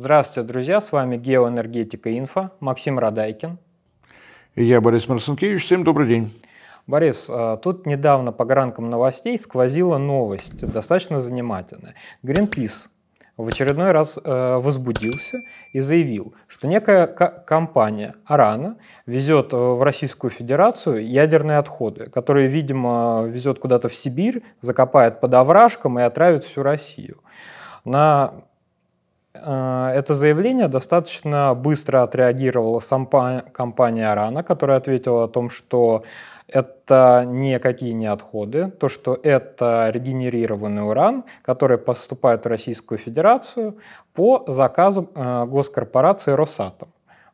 Здравствуйте, друзья, с вами Геоэнергетика Инфа. Максим Радайкин. И я Борис Марсенкевич, всем добрый день. Борис, а, тут недавно по гранкам новостей сквозила новость, достаточно занимательная. Гринпис в очередной раз а, возбудился и заявил, что некая компания Арана везет а, в Российскую Федерацию ядерные отходы, которые, видимо, везет куда-то в Сибирь, закопает под овражком и отравит всю Россию. На а, это заявление достаточно быстро отреагировала сама компания Арана, которая ответила о том, что это никакие не отходы, то, что это регенерированный уран, который поступает в Российскую Федерацию по заказу а, госкорпорации «Росатом».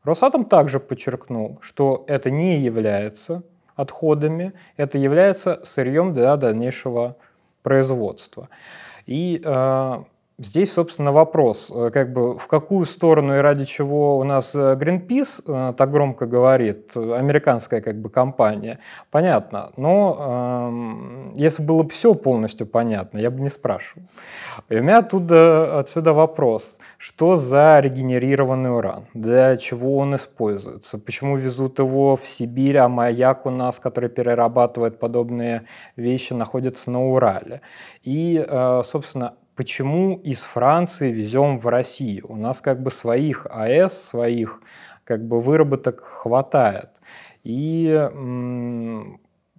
«Росатом» также подчеркнул, что это не является отходами, это является сырьем для дальнейшего производства. И а, Здесь, собственно, вопрос, э, как бы в какую сторону и ради чего у нас э, Greenpeace э, так громко говорит, американская как бы компания, понятно. Но э, если было бы все полностью понятно, я бы не спрашивал. И у меня оттуда, отсюда вопрос, что за регенерированный уран, для чего он используется, почему везут его в Сибирь, а маяк у нас, который перерабатывает подобные вещи, находится на Урале. И, э, собственно, почему из Франции везем в Россию? У нас как бы своих АЭС, своих как бы выработок хватает. И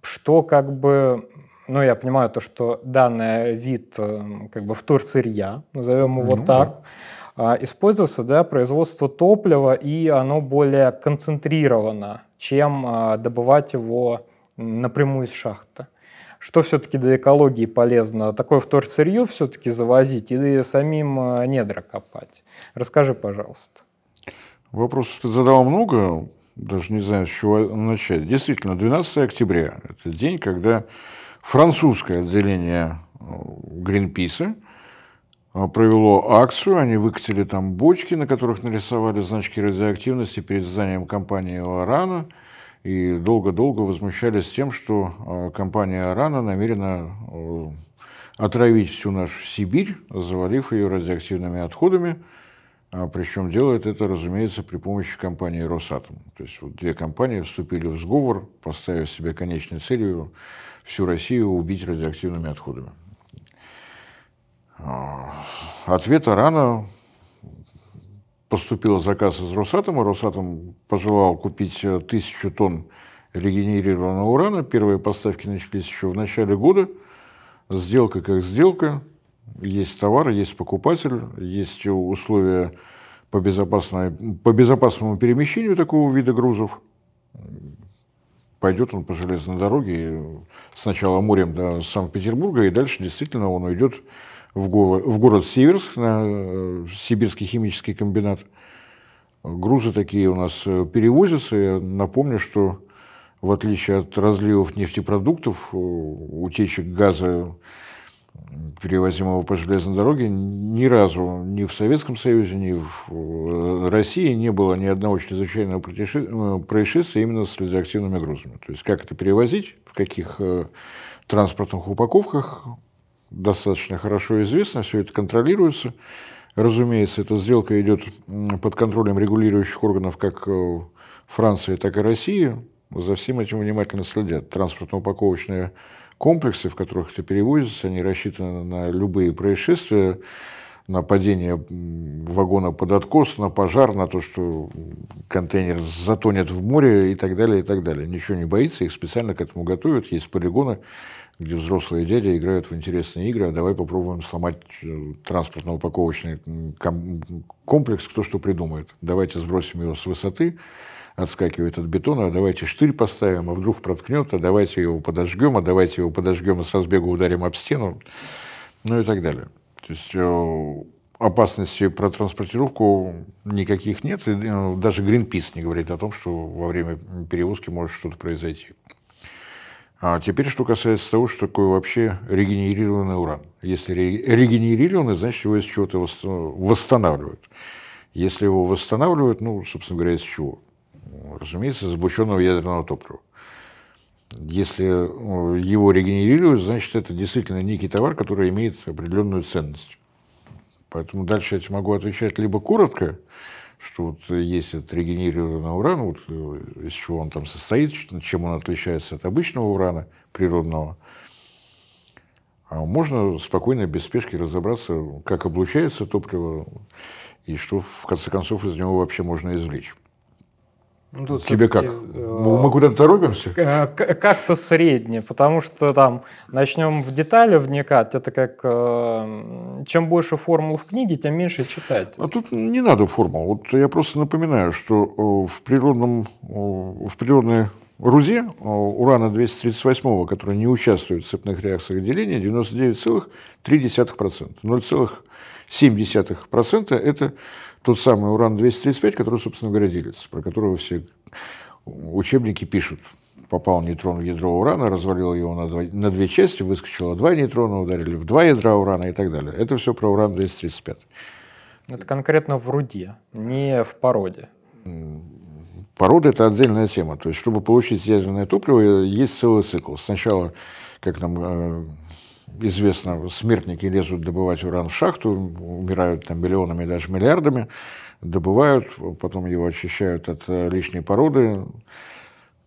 что как бы ну, я понимаю то, что данный вид э, как бы в вторсырья, назовем его ну, так, да. А, используется для производства топлива, и оно более концентрировано, чем а, добывать его напрямую из шахты что все-таки для экологии полезно, а такое вторсырье все-таки завозить или самим э, недра копать? Расскажи, пожалуйста. Вопросов ты задал много, даже не знаю, с чего начать. Действительно, 12 октября – это день, когда французское отделение э, Гринписа э, провело акцию, они выкатили там бочки, на которых нарисовали значки радиоактивности перед зданием компании «Лорана», и долго-долго возмущались тем, что э, компания «Арана» намерена э, отравить всю нашу Сибирь, завалив ее радиоактивными отходами, а причем делает это, разумеется, при помощи компании «Росатом». То есть вот две компании вступили в сговор, поставив себе конечной целью всю Россию убить радиоактивными отходами. А, ответ Арана поступил заказ из Росатома. Росатом пожелал купить э, тысячу тонн регенерированного урана. Первые поставки начались еще в начале года. Сделка как сделка. Есть товар, есть покупатель, есть условия по, по безопасному перемещению такого вида грузов. Пойдет он по железной дороге э, сначала морем до Санкт-Петербурга, и дальше действительно он уйдет в, город, в город Северск, на э, Сибирский химический комбинат. Грузы такие у нас э, перевозятся. Я напомню, что в отличие от разливов нефтепродуктов, э, утечек газа, перевозимого по железной дороге, ни разу ни в Советском Союзе, ни в России не было ни одного чрезвычайного происшествия именно с радиоактивными грузами. То есть как это перевозить, в каких транспортных упаковках, достаточно хорошо известно, все это контролируется. Разумеется, эта сделка идет под контролем регулирующих органов как э, Франции, так и России. За всем этим внимательно следят. Транспортно-упаковочные комплексы, в которых это перевозится, они рассчитаны на любые происшествия, на падение вагона под откос, на пожар, на то, что контейнер затонет в море и так далее, и так далее. Ничего не боится, их специально к этому готовят, есть полигоны, где взрослые дяди играют в интересные игры, а давай попробуем сломать э, транспортно-упаковочный комплекс, кто что придумает. Давайте сбросим его с высоты, отскакивает от бетона, а давайте штырь поставим, а вдруг проткнет, а давайте его подожгем, а давайте его подожгем и с разбега ударим об стену, ну и так далее. То есть э, опасности про транспортировку никаких нет. И э, даже Greenpeace не говорит о том, что во время перевозки может что-то произойти. А теперь, что касается того, что такое вообще регенерированный уран. Если регенерированный, значит, его из чего-то восстанавливают. Если его восстанавливают, ну, собственно говоря, из чего? Разумеется, из сбученного ядерного топлива. Если э, его регенерируют, значит, это действительно некий товар, который имеет определенную ценность. Поэтому дальше я могу отвечать либо коротко, что вот э, есть этот регенерированный уран, вот э, из чего он там состоит, чем он отличается от обычного урана природного, а можно спокойно, без спешки разобраться, как облучается топливо и что, в конце концов, из него вообще можно извлечь. Ну, тут Тебе как? Э, мы куда-то торопимся? Э, как-то средне, потому что там начнем в детали вникать. Это как э, чем больше формул в книге, тем меньше читать. А тут не надо формул. Вот я просто напоминаю, что в природном в природной рузе урана-238, который не участвует в цепных реакциях деления, 99,3%. 0,7% это тот самый уран-235, который, собственно говоря, делится, про которого все учебники пишут. Попал нейтрон в ядро урана, развалил его на, два, на две части, выскочило два нейтрона, ударили в два ядра урана и так далее. Это все про уран-235. Это конкретно в руде, не в породе. Порода – это отдельная тема. То есть, чтобы получить ядерное топливо, есть целый цикл. Сначала, как нам э, известно, смертники лезут добывать уран в шахту, умирают там миллионами, даже миллиардами, добывают, потом его очищают от э, лишней породы.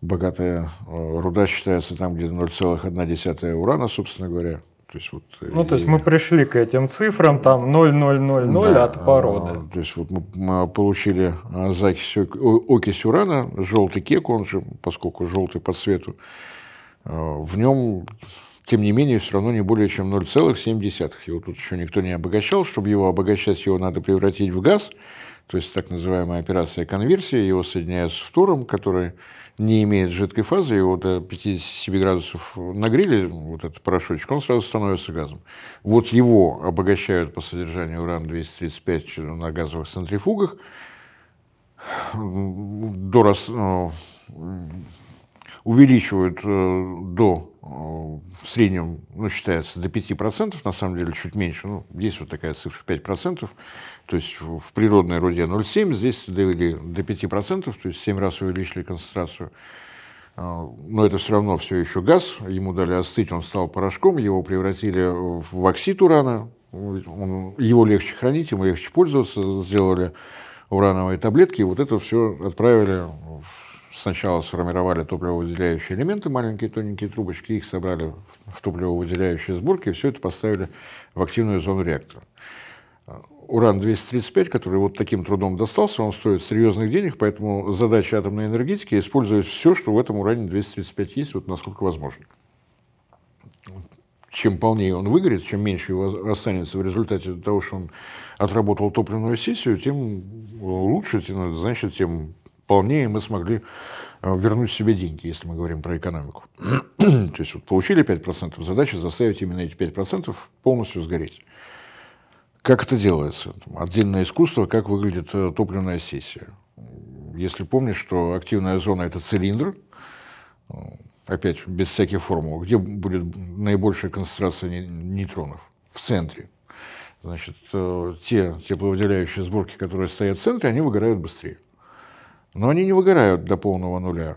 Богатая э, руда считается там, где 0,1 урана, собственно говоря. То есть, вот, э, ну, и... то есть мы пришли к этим цифрам, там 0,000 да, от породы. А, то есть вот мы получили закись, окись урана, желтый кек, он же, поскольку желтый по цвету, в нем тем не менее, все равно не более чем 0,7. Его тут еще никто не обогащал. Чтобы его обогащать, его надо превратить в газ. То есть так называемая операция конверсии. Его соединяют с фтором, который не имеет жидкой фазы. Его до 57 градусов нагрели, вот этот порошочек, он сразу становится газом. Вот его обогащают по содержанию уран-235 на газовых центрифугах до раз, э, увеличивают э, до в среднем ну, считается до 5%, на самом деле чуть меньше, ну, есть вот такая цифра 5%, то есть в природной руде 0,7, здесь довели до 5%, то есть 7 раз увеличили концентрацию. А, но это все равно все еще газ, ему дали остыть, он стал порошком, его превратили в оксид урана, он, его легче хранить, ему легче пользоваться, сделали урановые таблетки, и вот это все отправили в сначала сформировали топливовыделяющие элементы, маленькие тоненькие трубочки, их собрали в топливовыделяющие сборки, и все это поставили в активную зону реактора. Уран-235, который вот таким трудом достался, он стоит серьезных денег, поэтому задача атомной энергетики использовать все, что в этом уране-235 есть, вот насколько возможно. Чем полнее он выгорит, чем меньше его останется в результате того, что он отработал топливную сессию, тем лучше, значит, тем вполне мы смогли э, вернуть себе деньги, если мы говорим про экономику. То есть вот получили 5%, задача заставить именно эти 5% полностью сгореть. Как это делается? Отдельное искусство, как выглядит э, топливная сессия. Если помнишь, что активная зона – это цилиндр, э, опять без всяких формул, где будет наибольшая концентрация нейтронов? В центре. Значит, те тепловыделяющие сборки, которые стоят в центре, они выгорают быстрее. Но они не выгорают до полного нуля.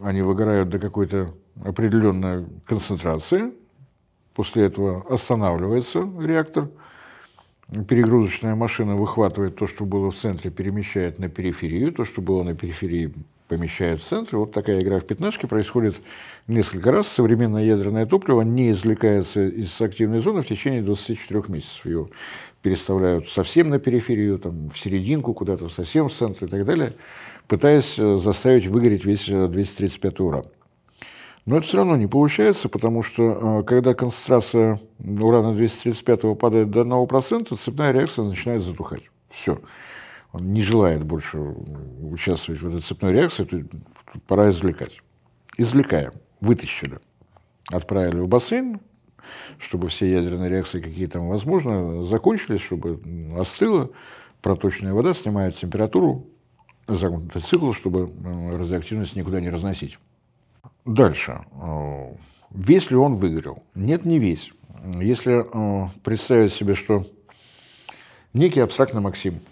Они выгорают до какой-то определенной концентрации. После этого останавливается реактор. Перегрузочная машина выхватывает то, что было в центре, перемещает на периферию. То, что было на периферии, помещают в центр. Вот такая игра в пятнашке происходит несколько раз. Современное ядерное топливо не извлекается из активной зоны в течение 24 месяцев. Ее переставляют совсем на периферию, там, в серединку, куда-то совсем в центр и так далее, пытаясь э, заставить выгореть весь 235 э, уран. Но это все равно не получается, потому что э, когда концентрация урана-235 падает до 1%, цепная реакция начинает затухать. Все он не желает больше участвовать в этой цепной реакции, то пора извлекать. Извлекаем, вытащили, отправили в бассейн, чтобы все ядерные реакции, какие там возможно, закончились, чтобы остыло, проточная вода снимает температуру, загнутый цикл, чтобы э, радиоактивность никуда не разносить. Дальше. Э, весь ли он выгорел? Нет, не весь. Если э, представить себе, что некий абстрактный Максим –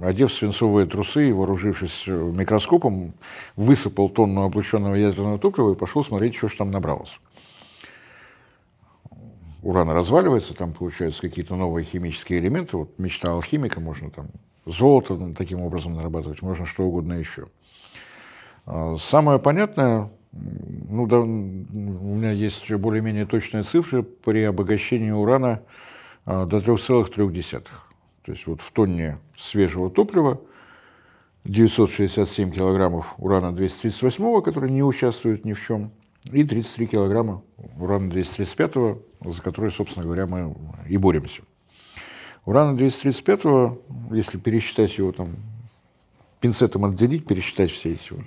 одев свинцовые трусы и вооружившись э, микроскопом, высыпал тонну облученного ядерного топлива и пошел смотреть, что же там набралось. Уран разваливается, там получаются какие-то новые химические элементы. Вот мечта алхимика, можно там золото таким образом нарабатывать, можно что угодно еще. А, самое понятное, ну, да, у меня есть более-менее точные цифры при обогащении урана а, до 3,3. То есть вот в тонне свежего топлива 967 килограммов урана-238, который не участвует ни в чем, и 33 килограмма урана-235, за который, собственно говоря, мы и боремся. Урана-235, если пересчитать его там, пинцетом отделить, пересчитать все эти вот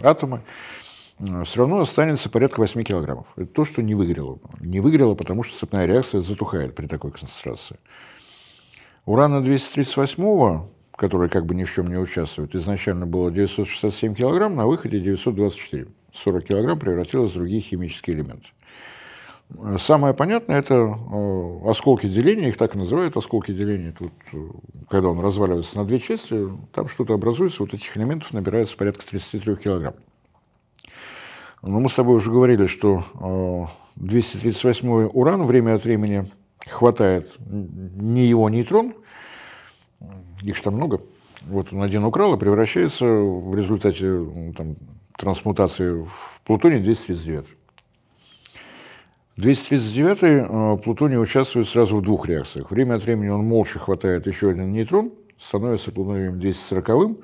э, атомы, э, все равно останется порядка 8 килограммов. Это то, что не выгорело. Не выгорело, потому что цепная реакция затухает при такой концентрации. Урана-238, который как бы ни в чем не участвует, изначально было 967 килограмм, на выходе 924. 40 килограмм превратилось в другие химические элементы. Самое понятное – это э, осколки деления, их так и называют осколки деления. Тут, э, когда он разваливается на две части, там что-то образуется, вот этих элементов набирается порядка 33 килограмм. Но мы с тобой уже говорили, что 238 э, уран время от времени хватает не его нейтрон, их там много, вот он один украл и превращается в результате ну, там, трансмутации в плутоний-239. 239 э, плутоний участвует сразу в двух реакциях. Время от времени он молча хватает еще один нейтрон, становится плутонием 240,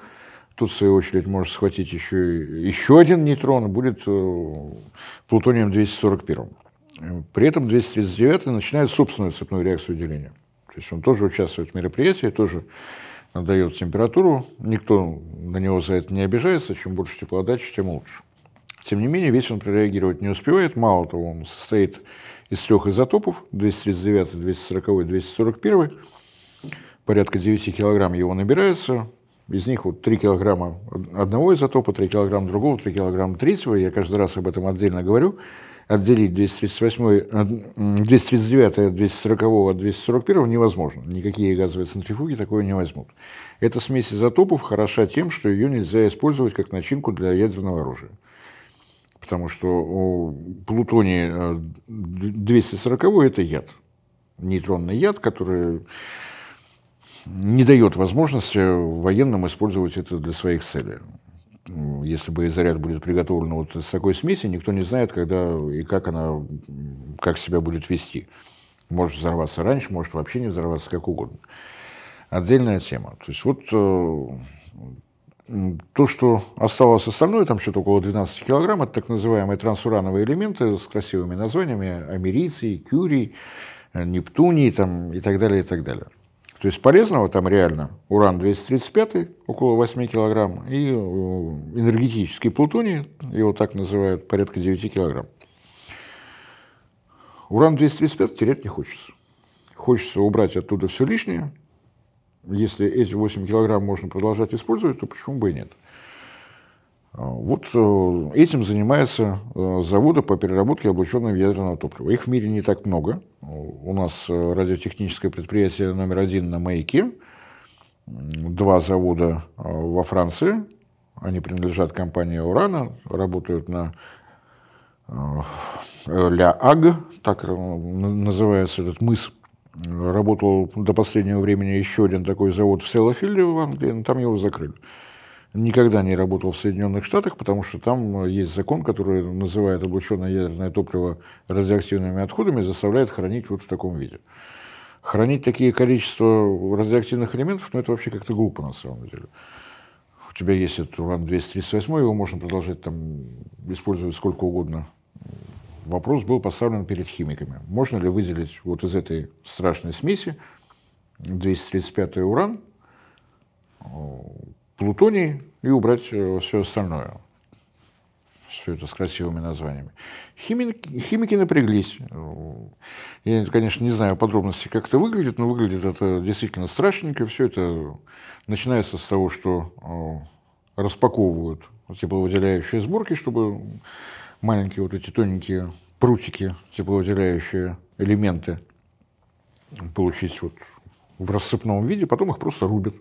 тут, в свою очередь, может схватить еще, еще один нейтрон, будет э, плутонием 241. При этом 239 начинает собственную цепную реакцию деления. То есть он тоже участвует в мероприятии, тоже дает температуру. Никто на него за это не обижается. Чем больше теплодачи, тем лучше. Тем не менее, весь он прореагировать не успевает. Мало того, он состоит из трех изотопов, 239, 240, 241. Порядка 9 килограмм его набирается. Из них вот 3 килограмма одного изотопа, 3 килограмма другого, 3 килограмма третьего. Я каждый раз об этом отдельно говорю отделить 238, 239 от 240 от 241 невозможно. Никакие газовые центрифуги такое не возьмут. Эта смесь изотопов хороша тем, что ее нельзя использовать как начинку для ядерного оружия. Потому что у плутония 240 э, это яд. Нейтронный яд, который не дает возможности военным использовать это для своих целей если бы заряд будет приготовлен вот с такой смеси, никто не знает, когда и как она, как себя будет вести. Может взорваться раньше, может вообще не взорваться, как угодно. Отдельная тема. То есть вот э, то, что осталось остальное, там что-то около 12 килограмм, это так называемые трансурановые элементы с красивыми названиями, америций, кюрий, э, нептуний там, и так далее, и так далее. То есть полезного там реально уран-235 около 8 килограмм и э, энергетический плутоний, его так называют, порядка 9 килограмм. Уран-235 терять не хочется. Хочется убрать оттуда все лишнее. Если эти 8 килограмм можно продолжать использовать, то почему бы и нет? А, вот э, этим занимаются э, заводы по переработке облученного ядерного топлива. Их в мире не так много. У нас э, радиотехническое предприятие номер один на маяке, два завода во Франции, они принадлежат компании «Урана», работают на «Ля Аг», так называется этот мыс. Работал до последнего времени еще один такой завод в Селлофилде в Англии, но там его закрыли никогда не работал в Соединенных Штатах, потому что там э, есть закон, который называет облученное ядерное топливо радиоактивными отходами и заставляет хранить вот в таком виде. Хранить такие количества радиоактивных элементов, ну это вообще как-то глупо на самом деле. У тебя есть этот уран-238, его можно продолжать там использовать сколько угодно. Вопрос был поставлен перед химиками. Можно ли выделить вот из этой страшной смеси 235 уран, э, плутоний и убрать э, все остальное. Все это с красивыми названиями. Химики, химики напряглись. Я, конечно, не знаю подробностей, как это выглядит, но выглядит это действительно страшненько. Все это начинается с того, что э, распаковывают тепловыделяющие сборки, чтобы маленькие вот эти тоненькие прутики, тепловыделяющие элементы получить вот в рассыпном виде, потом их просто рубят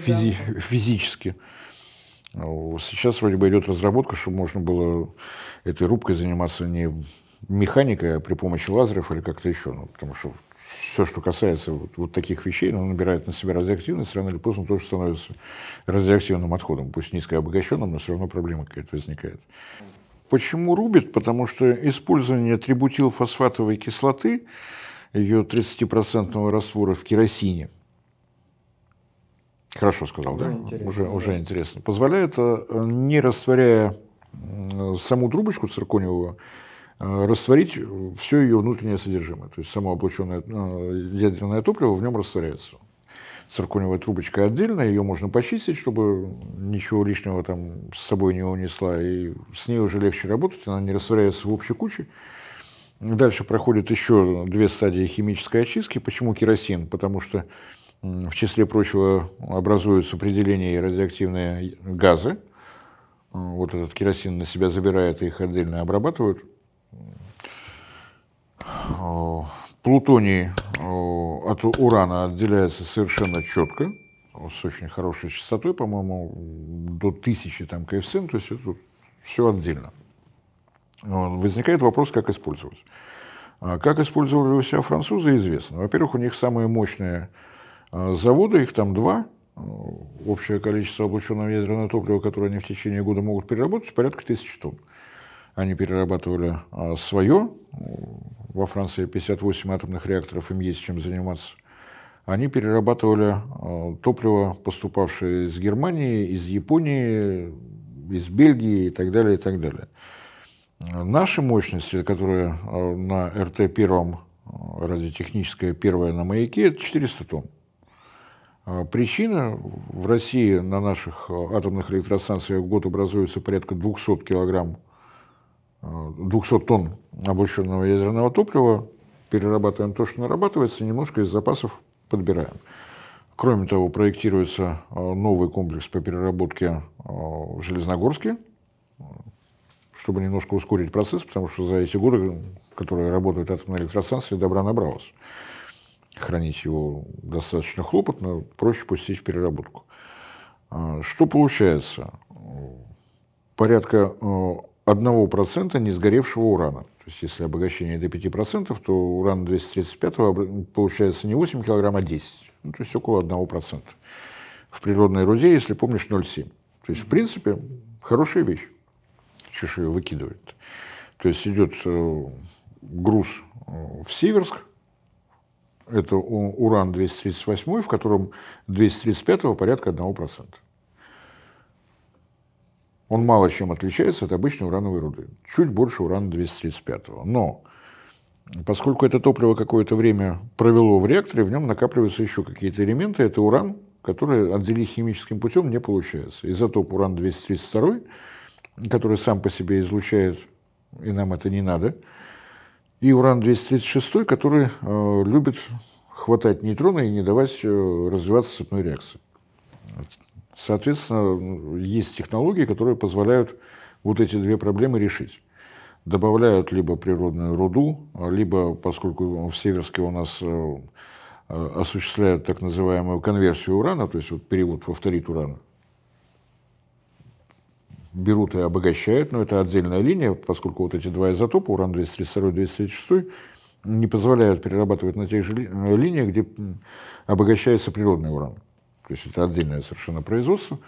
физи физически. А сейчас вроде бы идет разработка, чтобы можно было этой рубкой заниматься не механикой, а при помощи лазеров или как-то еще. Ну, потому что все, что касается вот, вот таких вещей, оно ну, набирает на себя радиоактивность, рано или поздно тоже становится радиоактивным отходом, пусть низко обогащенным, но все равно проблема какая-то возникает. Почему рубит? Потому что использование трибутилфосфатовой кислоты, ее 30% раствора в керосине – Хорошо сказал, да? да? Интересно, уже, да. уже интересно. Позволяет, э, не растворяя саму трубочку циркониевую, э, растворить все ее внутреннее содержимое. То есть само облученное э, ядерное топливо в нем растворяется. Циркониевая трубочка отдельно, ее можно почистить, чтобы ничего лишнего там с собой не унесла. И с ней уже легче работать, она не растворяется в общей куче. Дальше проходят еще две стадии химической очистки. Почему керосин? Потому что в числе прочего, образуются определения и радиоактивные газы. Э, вот этот керосин на себя забирает и их отдельно обрабатывают. Э, плутоний э, от урана отделяется совершенно четко, с очень хорошей частотой, по-моему, до тысячи там, коэффициент, то есть это все отдельно. Возникает вопрос, как использовать. А как использовали у себя французы, известно. Во-первых, у них самые мощные а завода их там два. Э, общее количество облученного ядерного топлива, которое они в течение года могут переработать, порядка тысячи тонн. Они перерабатывали а, свое. Э, во Франции 58 атомных реакторов, им есть чем заниматься. Они перерабатывали э, топливо, поступавшее из Германии, из Японии, из Бельгии и так далее, и так далее. Наши мощности, которые на РТ-1, радиотехническая первая на маяке, это 400 тонн. А, причина в России на наших а, атомных электростанциях в год образуется порядка 200 килограмм, 200 а, тонн обученного ядерного топлива. Перерабатываем то, что нарабатывается, немножко из запасов подбираем. Кроме того, проектируется новый комплекс по переработке в Железногорске, чтобы немножко ускорить процесс, потому что за эти годы, которые работают атомные электростанции, добра набралось. Хранить его достаточно хлопотно, проще пустить в переработку. А, что получается? Порядка 1% э, несгоревшего урана. То есть если обогащение до 5%, то уран 235 получается не 8 кг, а 10. Ну, то есть около 1%. В природной руде, если помнишь, 0,7. То есть, в принципе, хорошая вещь. Чешую выкидывает. То есть идет э, груз э, в Северск, это уран-238, в котором 235 порядка 1%. Он мало чем отличается от обычной урановой руды. Чуть больше урана-235. Но поскольку это топливо какое-то время провело в реакторе, в нем накапливаются еще какие-то элементы. Это уран, который отделить химическим путем не получается. Изотоп уран-232, который сам по себе излучает, и нам это не надо – и уран-236, который э, любит хватать нейтроны и не давать э, развиваться цепной реакции. Соответственно, есть технологии, которые позволяют вот эти две проблемы решить. Добавляют либо природную руду, либо, поскольку в Северске у нас э, э осуществляют так называемую конверсию урана, то есть вот перевод во вторит урана, берут и обогащают, но это отдельная линия, поскольку вот эти два изотопа, уран-232 и 236, не позволяют перерабатывать на тех же э, линиях, где обогащается природный уран. То есть это отдельное совершенно производство.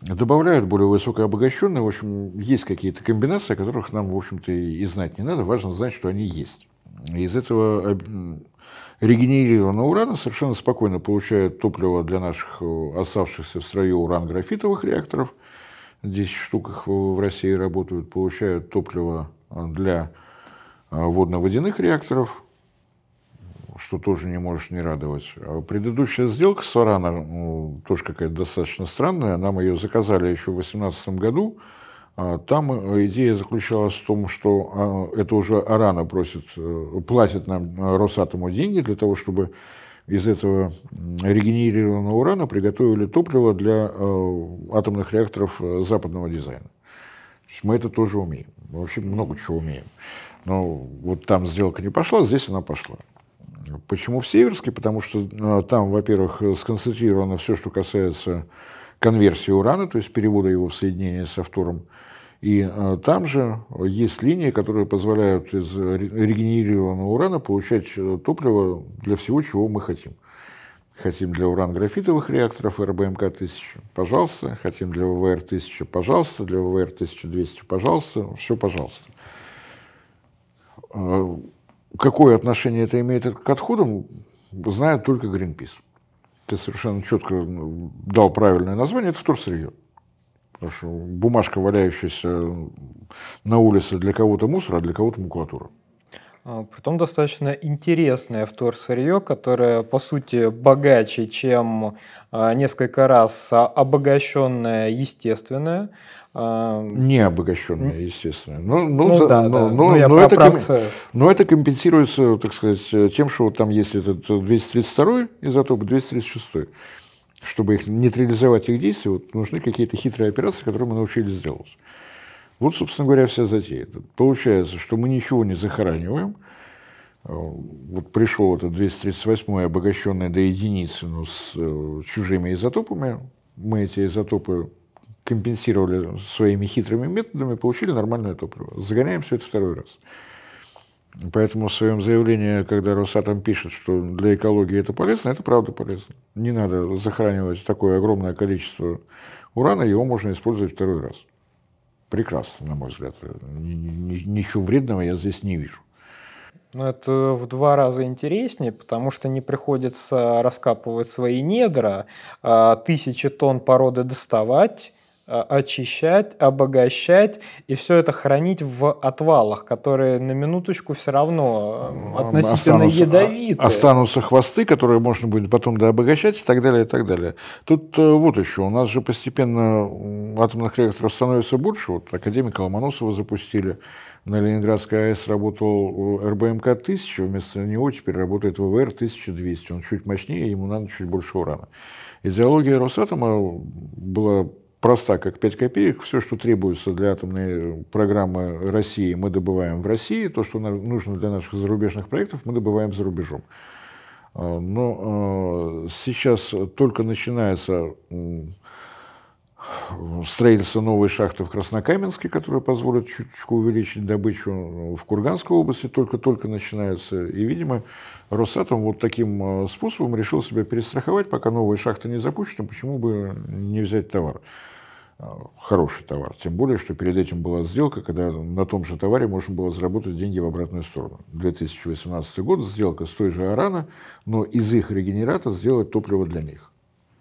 Добавляют более высокообогащенные. В общем, есть какие-то комбинации, о которых нам, в общем-то, и знать не надо. Важно знать, что они есть. Из этого э, регенерированного урана совершенно спокойно получают топливо для наших э, оставшихся в строю уран-графитовых реакторов – 10 штуках в России работают, получают топливо а, для а, водно-водяных реакторов, что тоже не может не радовать. А предыдущая сделка с Арана тоже какая-то достаточно странная. Нам ее заказали еще в 2018 году. Там э, идея заключалась в том, что это уже Арана просит, э, платит нам э, Росатому деньги для того, чтобы из этого регенерированного урана приготовили топливо для э, атомных реакторов э, западного дизайна. То есть мы это тоже умеем. Мы вообще много чего умеем. Но вот там сделка не пошла, здесь она пошла. Почему в Северске? Потому что э, там, во-первых, сконцентрировано все, что касается конверсии урана, то есть перевода его в соединение со вторым и э, там же э, есть линии, которые позволяют из э, регенерированного урана получать топливо для всего, чего мы хотим. Хотим для уран-графитовых реакторов РБМК-1000, пожалуйста. Хотим для ВВР-1000, пожалуйста. Для ВВР-1200, пожалуйста. Все, пожалуйста. Какое отношение это имеет к отходам, знает только Гринпис. Ты совершенно четко дал правильное название, это вторсырье бумажка, валяющаяся на улице, для кого-то мусор, а для кого-то макулатура. А Притом достаточно интересное вторсырье, которое, по сути, богаче, чем а, несколько раз обогащенное естественное. А, Не обогащенное, естественно. Но, ну, ну, ну, за, да, но, ну, да. но, но, но, это, процесс. но ну, это компенсируется, так сказать, тем, что вот там есть этот 232 изотоп, 236 чтобы их нейтрализовать их действия, вот нужны какие-то хитрые операции, которые мы научились делать. Вот, собственно говоря, вся затея. Получается, что мы ничего не захораниваем. Э, вот пришел этот 238-й, обогащенный до единицы, но с э, чужими изотопами. Мы эти изотопы компенсировали своими хитрыми методами, получили нормальное топливо. Загоняем все это второй раз. Поэтому в своем заявлении, когда Росатом пишет, что для экологии это полезно, это правда полезно. Не надо захоранивать такое огромное количество урана, его можно использовать второй раз. Прекрасно, на мой взгляд. Ничего вредного я здесь не вижу. Но это в два раза интереснее, потому что не приходится раскапывать свои недра, а тысячи тонн породы доставать, а, очищать, обогащать и все это хранить в отвалах, которые на минуточку все равно эм, относительно останутся, а, ядовиты. Останутся хвосты, которые можно будет потом дообогащать и так далее, и так далее. Тут э, вот еще, у нас же постепенно атомных реакторов становится больше, вот академика Ломоносова запустили, на Ленинградской АЭС работал э, РБМК-1000, вместо него теперь работает ВВР-1200. Он чуть мощнее, ему надо чуть больше урана. Идеология Росатома была проста, как 5 копеек. Все, что требуется для атомной программы России, мы добываем в России. То, что нужно для наших зарубежных проектов, мы добываем за рубежом. А, но а, сейчас только начинается строительство новой шахты в Краснокаменске, которая позволит чуть увеличить добычу в Курганской области, только-только начинается. И, видимо, Росатом вот таким а, способом решил себя перестраховать, пока новые шахты не запущены, почему бы не взять товар. А, хороший товар. Тем более, что перед этим была сделка, когда на том же товаре можно было заработать деньги в обратную сторону. 2018 год сделка с той же Арана, но из их регенерата сделать топливо для них.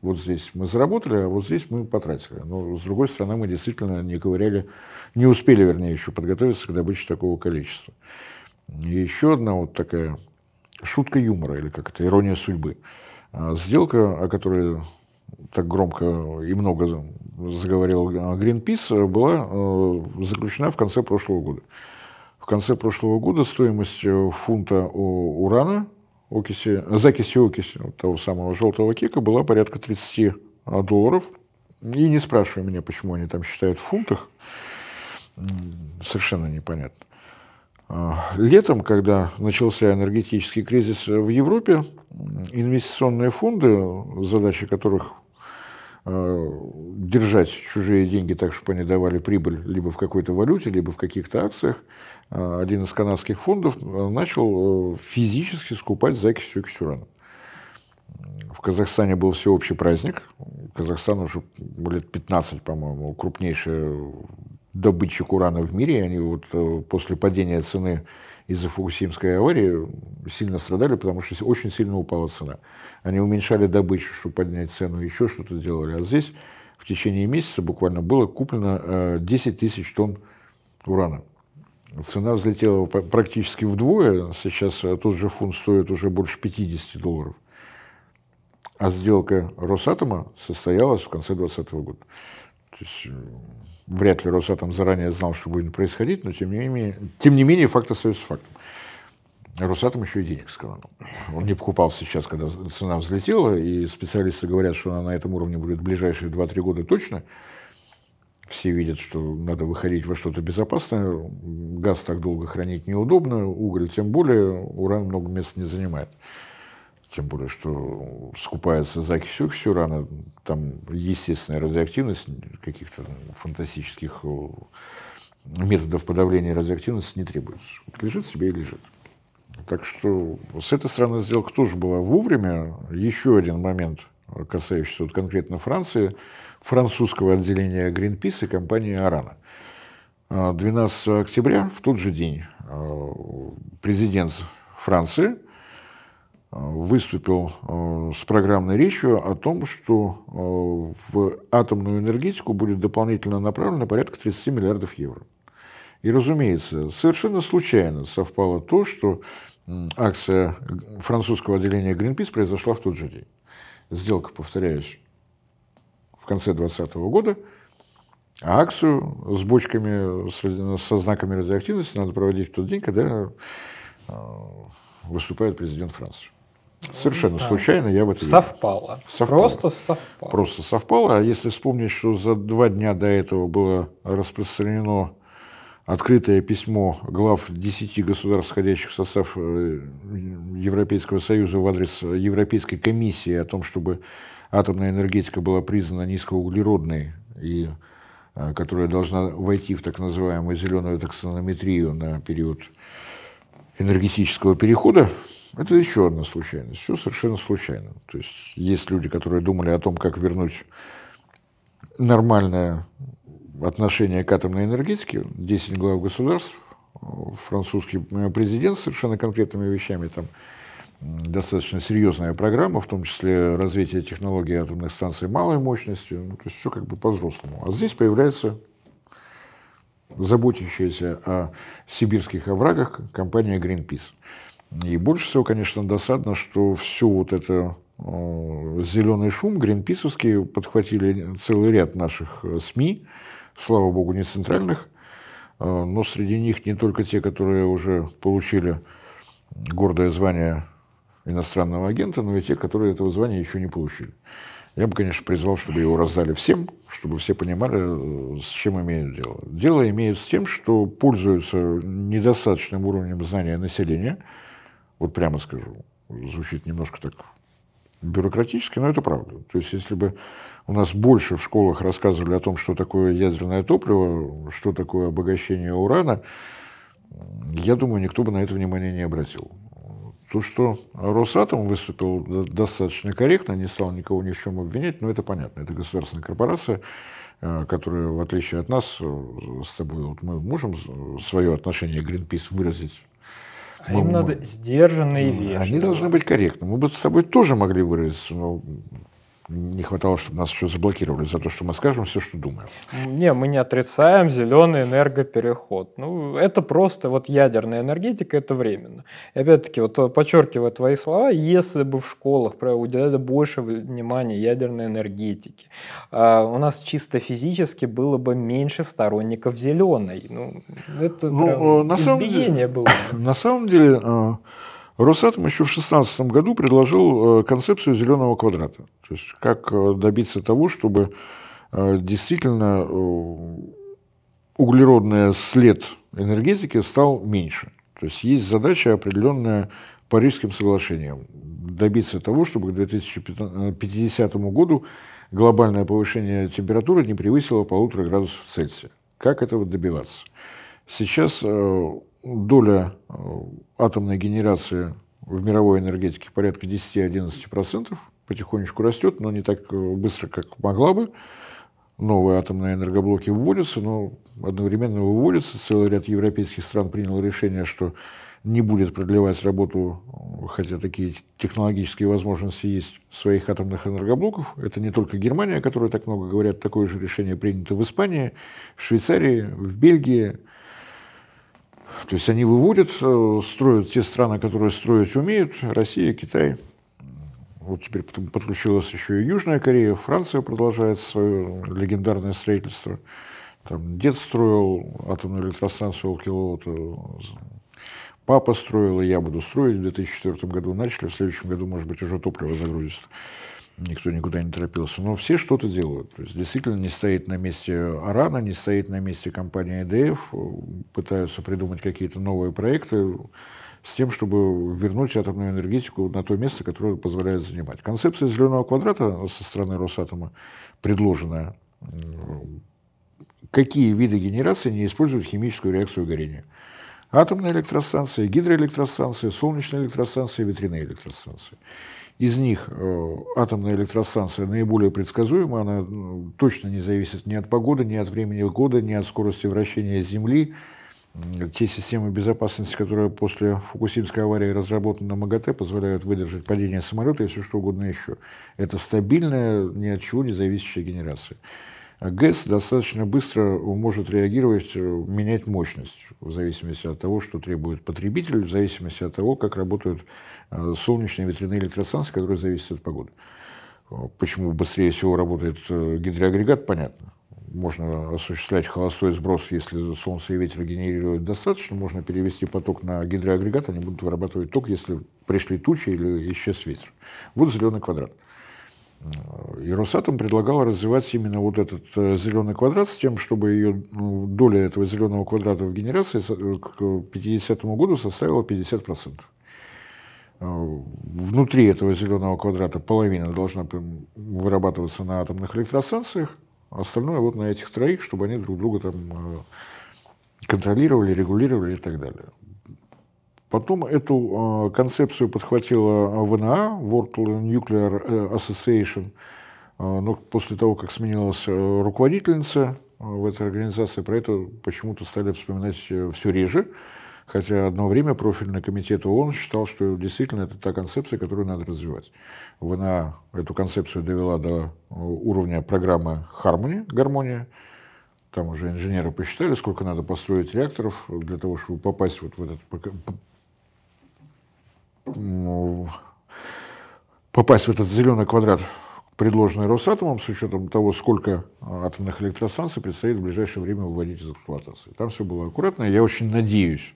Вот здесь мы заработали, а вот здесь мы потратили. Но, с другой стороны, мы действительно не ковыряли, не успели, вернее, еще подготовиться к добыче такого количества. И еще одна вот такая шутка юмора, или как это, ирония судьбы. А, сделка, о которой так громко и много заговорил Гринпис э, была э, заключена в конце прошлого года. В конце прошлого года стоимость э, фунта урана, окиси, закиси окиси того самого желтого кика была порядка 30 а, долларов. И не спрашивай меня, почему они там считают в фунтах, совершенно непонятно. А, летом, когда начался энергетический кризис в Европе, инвестиционные фонды, задача которых Э, держать чужие деньги так, чтобы они давали прибыль либо в какой-то валюте, либо в каких-то акциях, а один из канадских фондов э, начал э, физически скупать закисью ксюрана. В Казахстане был всеобщий праздник. Казахстан уже лет 15, по-моему, крупнейшая добытчик урана в мире. Они вот э, после падения цены из-за Фукусимской аварии сильно страдали, потому что очень сильно упала цена. Они уменьшали добычу, чтобы поднять цену, еще что-то делали. А здесь в течение месяца буквально было куплено 10 э, тысяч тонн урана. Цена взлетела практически вдвое. Сейчас э, тот же фунт стоит уже больше 50 долларов. А сделка Росатома состоялась в конце 2020 года. То есть вряд ли Росатом заранее знал, что будет происходить, но тем не менее, тем не менее факт остается фактом. Росатом еще и денег сэкономил. Он не покупал сейчас, когда цена взлетела, и специалисты говорят, что она на этом уровне будет в ближайшие 2-3 года точно. Все видят, что надо выходить во что-то безопасное. Газ так долго хранить неудобно, уголь тем более, уран много места не занимает тем более, что скупается закись оксию рано, там естественная радиоактивность каких-то фантастических э, методов подавления радиоактивности не требуется. лежит себе и лежит. Так что с этой стороны сделка тоже была вовремя. Еще один момент, касающийся вот конкретно Франции, французского отделения Greenpeace и компании «Арана». 12 э, октября, в тот же день, э, президент Франции – Э, выступил э, с программной речью о том, что э, в атомную энергетику будет дополнительно направлено порядка 30 миллиардов евро. И, разумеется, совершенно случайно совпало то, что акция французского отделения Greenpeace произошла в тот же день. Сделка, повторяюсь, в конце 2020 года, а акцию с бочками со знаками радиоактивности надо проводить в тот день, когда выступает президент Франции. Совершенно да. случайно я в это совпало. Верю. совпало. Просто совпало. Просто совпало. А если вспомнить, что за два дня до этого было распространено открытое письмо глав десяти государств, входящих в состав э, Европейского Союза в адрес Европейской комиссии о том, чтобы атомная энергетика была признана низкоуглеродной и э, которая должна войти в так называемую зеленую таксонометрию на период энергетического перехода, это еще одна случайность. Все совершенно случайно. То есть есть люди, которые думали о том, как вернуть нормальное отношение к атомной энергетике. Десять глав государств, французский э, президент с совершенно конкретными вещами, там достаточно серьезная программа, в том числе развитие технологий атомных станций малой мощности. Ну, то есть все как бы по-взрослому. А здесь появляется заботящаяся о сибирских оврагах компания Greenpeace. И больше всего, конечно, досадно, что все вот это э, зеленый шум гринписовские подхватили целый ряд наших э, СМИ, слава богу, не центральных, э, но среди них не только те, которые уже получили гордое звание иностранного агента, но и те, которые этого звания еще не получили. Я бы, конечно, призвал, чтобы его раздали всем, чтобы все понимали, с чем имеют дело. Дело имеет с тем, что пользуются недостаточным уровнем знания населения – вот прямо скажу, звучит немножко так бюрократически, но это правда. То есть, если бы у нас больше в школах рассказывали о том, что такое ядерное топливо, что такое обогащение урана, я думаю, никто бы на это внимание не обратил. То, что Росатом выступил достаточно корректно, не стал никого ни в чем обвинять, но это понятно. Это государственная корпорация, э, которая, в отличие от нас, э, с тобой, вот мы можем э, свое отношение к Greenpeace выразить а им надо сдержанный и Они должны быть корректны. Мы бы с собой тоже могли выразиться, но не хватало, чтобы нас еще заблокировали за то, что мы скажем все, что думаем. Не, мы не отрицаем зеленый энергопереход. Ну, это просто вот ядерная энергетика, это временно. И опять-таки, вот э, подчеркивая твои слова, если бы в школах уделяли больше внимания ядерной энергетике, а, у нас чисто физически было бы меньше сторонников зеленой. Ну, это ну, э, на самом деле, было. На самом деле, э, Росатом еще в 2016 году предложил концепцию зеленого квадрата. То есть как э, добиться того, чтобы э, действительно э, углеродный след энергетики стал меньше. То есть есть задача определенная по Парижским соглашениям добиться того, чтобы к 2050 году глобальное повышение температуры не превысило полутора градусов Цельсия. Как этого добиваться? Сейчас доля атомной генерации в мировой энергетике порядка 10-11%, потихонечку растет, но не так э, быстро, как могла бы. Новые атомные энергоблоки вводятся, но одновременно выводятся. Целый ряд европейских стран принял решение, что не будет продлевать работу, хотя такие технологические возможности есть, своих атомных энергоблоков. Это не только Германия, о которой так много говорят, такое же решение принято в Испании, в Швейцарии, в Бельгии. То есть они выводят, э, строят те страны, которые строить умеют, Россия, Китай – вот теперь подключилась еще и Южная Корея, Франция продолжает свое легендарное строительство. Там дед строил атомную электростанцию Олкиловота, э, папа строил, и я буду строить. В 2004 году начали, в следующем году, может быть, уже топливо загрузится. Никто никуда не торопился. Но все что-то делают. То есть, действительно, не стоит на месте Арана, не стоит на месте компании EDF, а пытаются придумать какие-то новые проекты с тем, чтобы вернуть атомную энергетику на то место, которое позволяет занимать. Концепция зеленого квадрата со стороны Росатома предложенная, какие виды генерации не используют химическую реакцию горения. Атомная электростанция, гидроэлектростанция, солнечная электростанция, ветряные электростанции. Из них э, атомная электростанция наиболее предсказуема, она точно не зависит ни от погоды, ни от времени года, ни от скорости вращения Земли, те системы безопасности, которые после Фукусимской аварии разработаны на МАГАТЭ, позволяют выдержать падение самолета и все что угодно еще. Это стабильная, ни от чего не зависящая генерация. А ГЭС достаточно быстро может реагировать, э, менять мощность в зависимости от того, что требует потребитель, в зависимости от того, как работают э, солнечные ветряные электростанции, которые зависят от погоды. Э, почему быстрее всего работает гидроагрегат, понятно можно осуществлять холостой сброс, если солнце и ветер генерируют достаточно, можно перевести поток на гидроагрегат, они будут вырабатывать ток, если пришли тучи или исчез ветер. Вот зеленый квадрат. Э, и Росатом предлагал развивать именно вот этот э, зеленый квадрат с тем, чтобы ее доля этого зеленого квадрата в генерации э, к 50 году составила 50%. Внутри этого зеленого квадрата половина должна вырабатываться на атомных электростанциях, а остальное вот на этих троих, чтобы они друг друга там э, контролировали, регулировали и так далее. Потом эту э, концепцию подхватила ВНА, World Nuclear э, Association, но после того, как сменилась руководительница в этой организации, про это почему-то стали вспоминать все реже. Хотя одно время профильный комитет ООН считал, что действительно это та концепция, которую надо развивать. она эту концепцию довела до э, уровня программы «Хармония», «Гармония». Там уже инженеры посчитали, сколько надо построить реакторов для того, чтобы попасть вот в этот попасть в этот зеленый квадрат предложенные Росатомом, с учетом того, сколько а, атомных электростанций предстоит в ближайшее время выводить из эксплуатации. Там все было аккуратно, и я очень надеюсь,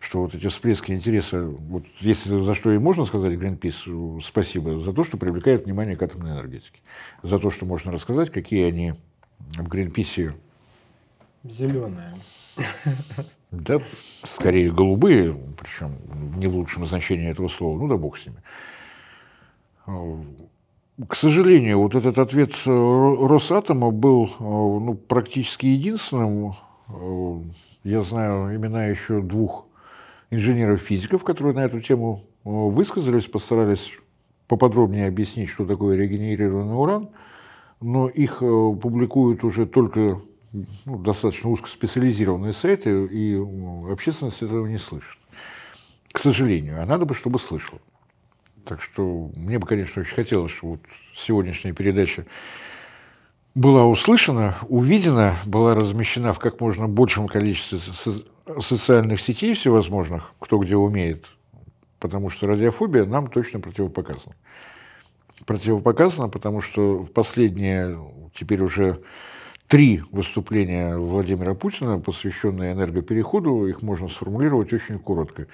что вот эти всплески интереса, вот если за что и можно сказать Greenpeace, э, спасибо за то, что привлекает внимание к атомной энергетике, за то, что можно рассказать, какие они в Greenpeace... Зеленые. Да, скорее голубые, причем не в лучшем значении этого слова, ну да бог с ними а, к сожалению, вот этот ответ э, Росатома был э, ну, практически единственным. Э, я знаю имена еще двух инженеров-физиков, которые на эту тему высказались, постарались поподробнее объяснить, что такое регенерированный уран, но их публикуют уже только ну, достаточно узкоспециализированные сайты, и общественность этого не слышит. К сожалению, а надо бы, чтобы слышала. Так что мне бы, конечно, очень хотелось, чтобы вот сегодняшняя передача была услышана, увидена, была размещена в как можно большем количестве со- социальных сетей всевозможных, кто где умеет, потому что радиофобия нам точно противопоказана. Противопоказана, потому что в последние теперь уже три выступления Владимира Путина, посвященные энергопереходу, их можно сформулировать очень коротко.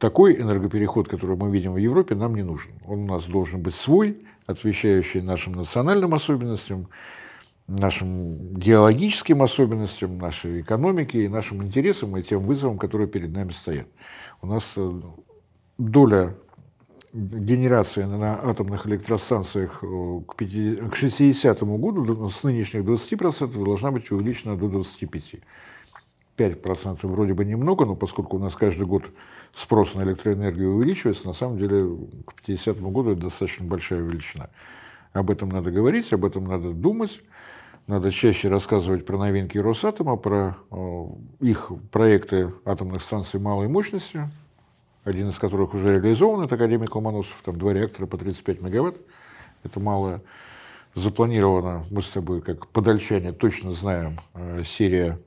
Такой энергопереход, который мы видим в Европе, нам не нужен. Он у нас должен быть свой, отвечающий нашим национальным особенностям, нашим геологическим особенностям, нашей экономике и нашим интересам и тем вызовам, которые перед нами стоят. У нас э, доля генерации на атомных электростанциях э, к, 50, к 60 году с нынешних 20% должна быть увеличена до 25%. 5% вроде бы немного, но поскольку у нас каждый год спрос на электроэнергию увеличивается, на самом деле к 50 году это достаточно большая величина. Об этом надо говорить, об этом надо думать, надо чаще рассказывать про новинки Росатома, про э, их проекты атомных станций малой мощности, один из которых уже реализован, это академик Ломоносов, там два реактора по 35 мегаватт, это мало запланировано, мы с тобой как подальчане точно знаем, э, серия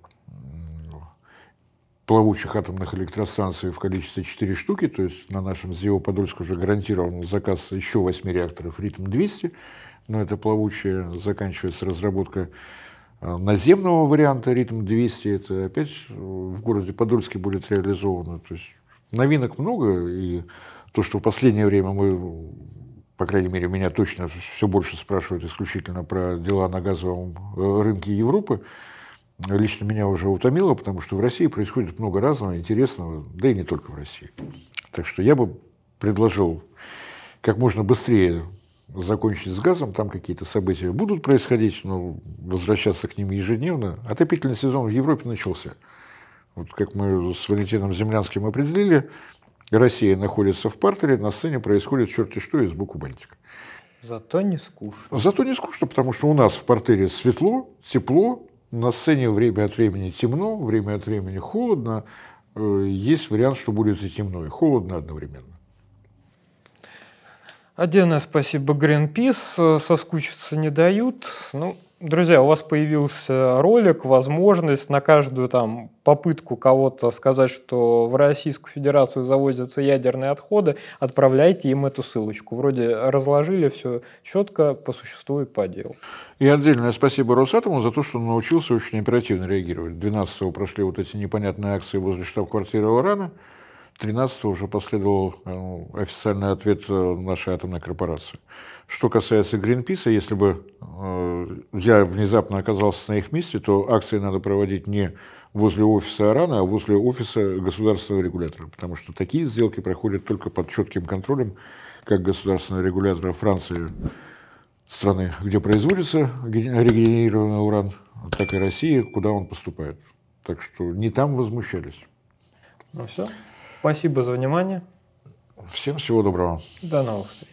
плавучих атомных электростанций в количестве 4 штуки, то есть на нашем ЗИО Подольск уже гарантирован заказ еще 8 реакторов «Ритм-200», но это плавучее заканчивается разработка э, наземного варианта «Ритм-200», это опять в городе Подольске будет реализовано. То есть новинок много, и то, что в последнее время мы, по крайней мере, меня точно все больше спрашивают исключительно про дела на газовом э, рынке Европы, лично меня уже утомило, потому что в России происходит много разного интересного, да и не только в России. Так что я бы предложил как можно быстрее закончить с газом, там какие-то события будут происходить, но возвращаться к ним ежедневно. Отопительный сезон в Европе начался. Вот как мы с Валентином Землянским определили, Россия находится в партере, на сцене происходит черти что из буквы Балтика. Зато не скучно. Зато не скучно, потому что у нас в партере светло, тепло, на сцене время от времени темно, время от времени холодно. Э, есть вариант, что будет и темно, и холодно одновременно. Отдельное спасибо Greenpeace, э, соскучиться не дают. Ну, друзья, у вас появился ролик, возможность на каждую там попытку кого-то сказать, что в Российскую Федерацию завозятся ядерные отходы, отправляйте им эту ссылочку. Вроде разложили все четко, по существу и по делу. И отдельное спасибо Росатому за то, что он научился очень оперативно реагировать. 12-го прошли вот эти непонятные акции возле штаб-квартиры Урана. 13 уже последовал э, официальный ответ э, нашей атомной корпорации. Что касается Гринписа, если бы э, я внезапно оказался на их месте, то акции надо проводить не возле офиса Арана, а возле офиса государственного регулятора, потому что такие сделки проходят только под четким контролем как государственного регулятора Франции, страны, где производится регенерированный уран, так и России, куда он поступает. Так что не там возмущались. Ну все. Спасибо за внимание. Всем всего доброго. До новых встреч.